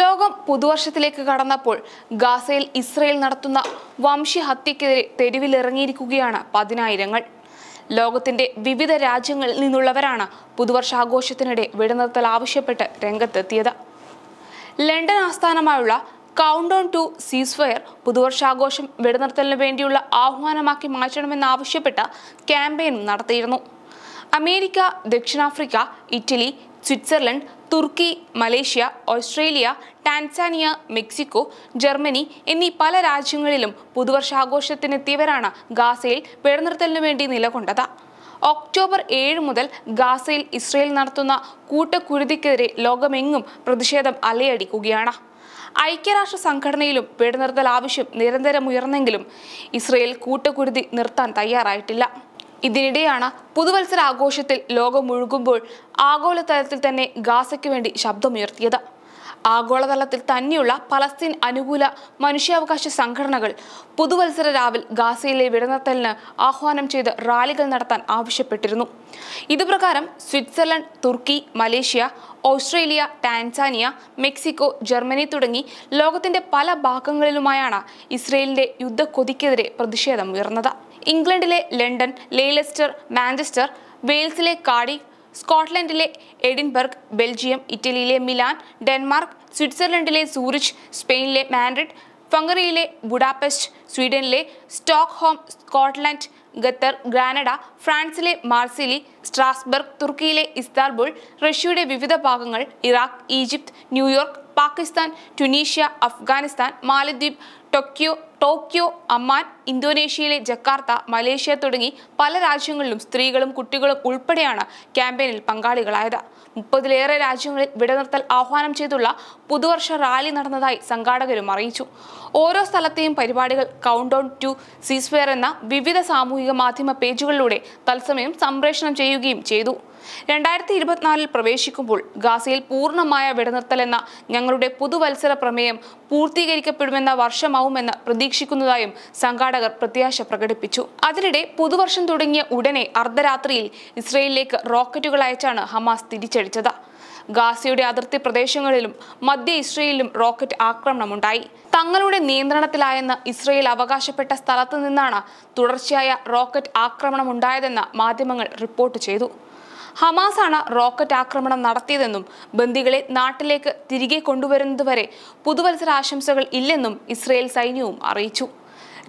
ലോകം പുതുവർഷത്തിലേക്ക് കടന്നപ്പോൾ ഗാസയിൽ ഇസ്രയേൽ നടത്തുന്ന വംശഹത്യക്കെതിരെ തെരുവിലിറങ്ങിയിരിക്കുകയാണ് പതിനായിരങ്ങൾ ലോകത്തിന്റെ വിവിധ രാജ്യങ്ങളിൽ നിന്നുള്ളവരാണ് പുതുവർഷാഘോഷത്തിനിടെ വെടിനിർത്തൽ ആവശ്യപ്പെട്ട് രംഗത്തെത്തിയത് ലണ്ടൻ ആസ്ഥാനമായുള്ള കൗണ്ട് ഓൺ ടു സീസ്ഫയർ പുതുവർഷാഘോഷം വെടിനിർത്തലിന് വേണ്ടിയുള്ള ആഹ്വാനമാക്കി മാറ്റണമെന്നാവശ്യപ്പെട്ട് ക്യാമ്പയിനും നടത്തിയിരുന്നു അമേരിക്ക ദക്ഷിണാഫ്രിക്ക ഇറ്റലി സ്വിറ്റ്സർലൻഡ് തുർക്കി Malaysia Australia Tanzania Mexico Germany എന്നീ പല രാജ്യങ്ങളിലും പുതുവർഷാഘോഷത്തിനെത്തിയവരാണ് ഗാസയിൽ പിഴനിർത്തലിനു വേണ്ടി നിലകൊണ്ടത് ഒക്ടോബർ ഏഴ് മുതൽ ഗാസയിൽ ഇസ്രയേൽ നടത്തുന്ന കൂട്ടക്കുരുതിക്കെതിരെ ലോകമെങ്ങും പ്രതിഷേധം അലയടിക്കുകയാണ് ഐക്യരാഷ്ട്ര സംഘടനയിലും പിഴനിർത്തൽ ആവശ്യം നിരന്തരം ഉയർന്നെങ്കിലും ഇസ്രയേൽ കൂട്ടക്കുരുതി നിർത്താൻ തയ്യാറായിട്ടില്ല ഇതിനിടെയാണ് ആഘോഷത്തിൽ ലോകം മുഴുകുമ്പോൾ ആഗോളതലത്തിൽ തന്നെ ഗാസയ്ക്ക് വേണ്ടി ശബ്ദമുയർത്തിയത് ആഗോളതലത്തിൽ തന്നെയുള്ള പലസ്തീൻ അനുകൂല മനുഷ്യാവകാശ സംഘടനകൾ പുതുവത്സര രാവിൽ ഗാസയിലെ വിടനത്തലിന് ആഹ്വാനം ചെയ്ത് റാലികൾ നടത്താൻ ആവശ്യപ്പെട്ടിരുന്നു ഇതുപ്രകാരം സ്വിറ്റ്സർലൻഡ് തുർക്കി Malaysia Australia Tanzania Mexico Germany തുടങ്ങി ലോകത്തിന്റെ പല ഭാഗങ്ങളിലുമായാണ് ഇസ്രയേലിന്റെ യുദ്ധക്കൊതിക്കെതിരെ പ്രതിഷേധം ഉയർന്നത് ഇംഗ്ലണ്ടിലെ ലണ്ടൻ ലേലസ്റ്റർ മാഞ്ചസ്റ്റർ വെയിൽസിലെ കാഡി സ്കോട്ട്ലൻഡിലെ എഡിൻബർഗ് ബെൽജിയം ഇറ്റലിയിലെ മിലാൻ ഡെൻമാർക്ക് സ്വിറ്റ്സർലൻഡിലെ സൂറിച്ച് സ്പെയിനിലെ മാൻഡ്രിഡ് ഫംഗറിയിലെ ബുഡാപെസ്റ്റ് സ്വീഡനിലെ സ്റ്റോക്ക്ഹോം സ്കോട്ട്ലൻഡ് ഖത്തർ ഗ്രാനഡ ഫ്രാൻസിലെ മാർസിലി സ്ട്രാസ്ബർഗ് തുർക്കിയിലെ ഇസ്താംബുൾ റഷ്യയുടെ വിവിധ ഭാഗങ്ങൾ Iraq Egypt New York Pakistan Tunisia Afghanistan മാലദ്വീപ് ടൊക്കിയോ ടോക്കിയോ അമ്മാൻ ഇന്തോനേഷ്യയിലെ ജക്കാർത്ത മലേഷ്യ തുടങ്ങി പല രാജ്യങ്ങളിലും സ്ത്രീകളും കുട്ടികളും ഉൾപ്പെടെയാണ് ക്യാമ്പയിനിൽ പങ്കാളികളായത് മുപ്പതിലേറെ രാജ്യങ്ങളിൽ വിടനിർത്തൽ ആഹ്വാനം ചെയ്തുള്ള പുതുവർഷ റാലി നടന്നതായി സംഘാടകരും അറിയിച്ചു ഓരോ സ്ഥലത്തെയും പരിപാടികൾ കൗണ്ട് ഡൗൺ ടു സീസ്ഫെയർ എന്ന വിവിധ സാമൂഹിക മാധ്യമ പേജുകളിലൂടെ തത്സമയം സംപ്രേഷണം ചെയ്യുകയും ചെയ്തു രണ്ടായിരത്തി ഇരുപത്തിനാലിൽ പ്രവേശിക്കുമ്പോൾ ഗാസയിൽ പൂർണ്ണമായ വിടനിർത്തൽ എന്ന ഞങ്ങളുടെ പുതുവത്സര പ്രമേയം പൂർത്തീകരിക്കപ്പെടുമെന്ന വർഷമാവുമെന്ന് പ്രതീക്ഷിക്കുന്നതായും സംഘാടകർ പ്രത്യാശ പ്രകടിപ്പിച്ചു അതിനിടെ പുതുവർഷം തുടങ്ങിയ ഉടനെ അർദ്ധരാത്രിയിൽ ഇസ്രയേലിലേക്ക് റോക്കറ്റുകൾ അയച്ചാണ് ഹമാസ് തിരിച്ചടിച്ചത് ഗാസയുടെ അതിർത്തി പ്രദേശങ്ങളിലും മധ്യ ഇസ്രയേലിലും റോക്കറ്റ് ആക്രമണമുണ്ടായി തങ്ങളുടെ നിയന്ത്രണത്തിലായെന്ന് ഇസ്രയേൽ അവകാശപ്പെട്ട സ്ഥലത്തു നിന്നാണ് തുടർച്ചയായ റോക്കറ്റ് ആക്രമണം ഉണ്ടായതെന്ന് മാധ്യമങ്ങൾ റിപ്പോർട്ട് ചെയ്തു ഹമാസാണ് റോക്കറ്റ് ആക്രമണം നടത്തിയതെന്നും ബന്ദികളെ നാട്ടിലേക്ക് തിരികെ കൊണ്ടുവരുന്നതുവരെ പുതുവത്സര ആശംസകൾ ഇല്ലെന്നും ഇസ്രയേൽ സൈന്യവും അറിയിച്ചു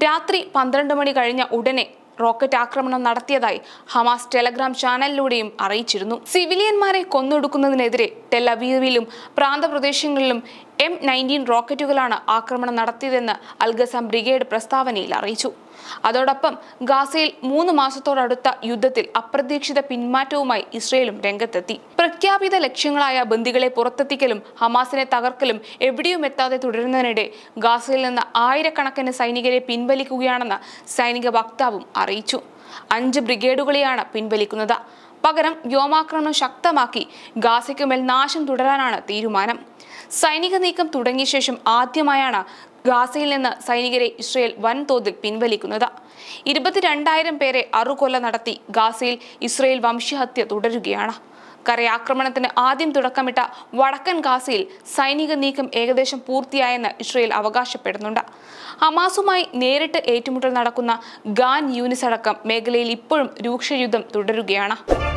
രാത്രി പന്ത്രണ്ട് മണി കഴിഞ്ഞ ഉടനെ റോക്കറ്റ് ആക്രമണം നടത്തിയതായി ഹമാസ് ടെലഗ്രാം ചാനലിലൂടെയും അറിയിച്ചിരുന്നു സിവിലിയന്മാരെ കൊന്നൊടുക്കുന്നതിനെതിരെ ടെലവീവിലും പ്രാന്തപ്രദേശങ്ങളിലും എം നയൻറ്റീൻ റോക്കറ്റുകളാണ് ആക്രമണം നടത്തിയതെന്ന് അൽഗസം ബ്രിഗേഡ് പ്രസ്താവനയിൽ അറിയിച്ചു അതോടൊപ്പം ഗാസയിൽ മൂന്ന് മാസത്തോടടുത്ത യുദ്ധത്തിൽ അപ്രതീക്ഷിത പിന്മാറ്റവുമായി ഇസ്രയേലും രംഗത്തെത്തി പ്രഖ്യാപിത ലക്ഷ്യങ്ങളായ ബന്ദികളെ പുറത്തെത്തിക്കലും ഹമാസിനെ തകർക്കലും എവിടെയും എത്താതെ തുടരുന്നതിനിടെ ഗാസയിൽ നിന്ന് ആയിരക്കണക്കിന് സൈനികരെ പിൻവലിക്കുകയാണെന്ന് സൈനിക വക്താവും അറിയിച്ചു അഞ്ച് ബ്രിഗേഡുകളെയാണ് പിൻവലിക്കുന്നത് പകരം വ്യോമാക്രമണം ശക്തമാക്കി ഗാസയ്ക്കുമേൽ നാശം തുടരാനാണ് തീരുമാനം സൈനിക നീക്കം തുടങ്ങിയ ശേഷം ആദ്യമായാണ് ഗാസയിൽ നിന്ന് സൈനികരെ ഇസ്രയേൽ വൻതോതിൽ പിൻവലിക്കുന്നത് ഇരുപത്തിരണ്ടായിരം പേരെ അറുകൊല നടത്തി ഗാസയിൽ ഇസ്രയേൽ വംശഹത്യ തുടരുകയാണ് ആക്രമണത്തിന് ആദ്യം തുടക്കമിട്ട വടക്കൻ ഗാസയിൽ സൈനിക നീക്കം ഏകദേശം പൂർത്തിയായെന്ന് ഇസ്രയേൽ അവകാശപ്പെടുന്നുണ്ട് ഹമാസുമായി നേരിട്ട് ഏറ്റുമുട്ടൽ നടക്കുന്ന ഗാൻ യൂനിസ് അടക്കം മേഖലയിൽ ഇപ്പോഴും രൂക്ഷ യുദ്ധം തുടരുകയാണ്